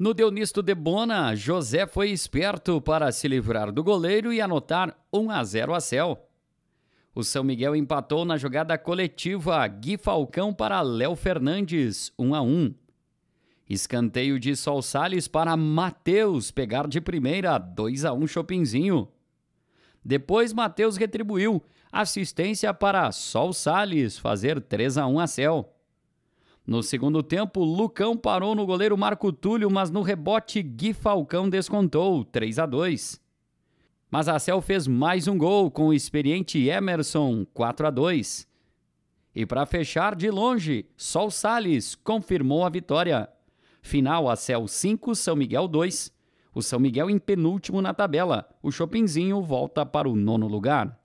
No Deonisto de Bona, José foi esperto para se livrar do goleiro e anotar 1 a 0 a céu. O São Miguel empatou na jogada coletiva Gui Falcão para Léo Fernandes, 1 a 1. Escanteio de Sol Sales para Matheus pegar de primeira, 2 a 1 Chopinzinho. Depois Matheus retribuiu, assistência para Sol Sales fazer 3 a 1 a Céu. No segundo tempo, Lucão parou no goleiro Marco Túlio, mas no rebote Gui Falcão descontou 3 a 2. Mas a Cel fez mais um gol com o experiente Emerson 4 a 2. E para fechar de longe, Sol Sales confirmou a vitória. Final a Cel 5, São Miguel 2. O São Miguel em penúltimo na tabela. O Chopinzinho volta para o nono lugar.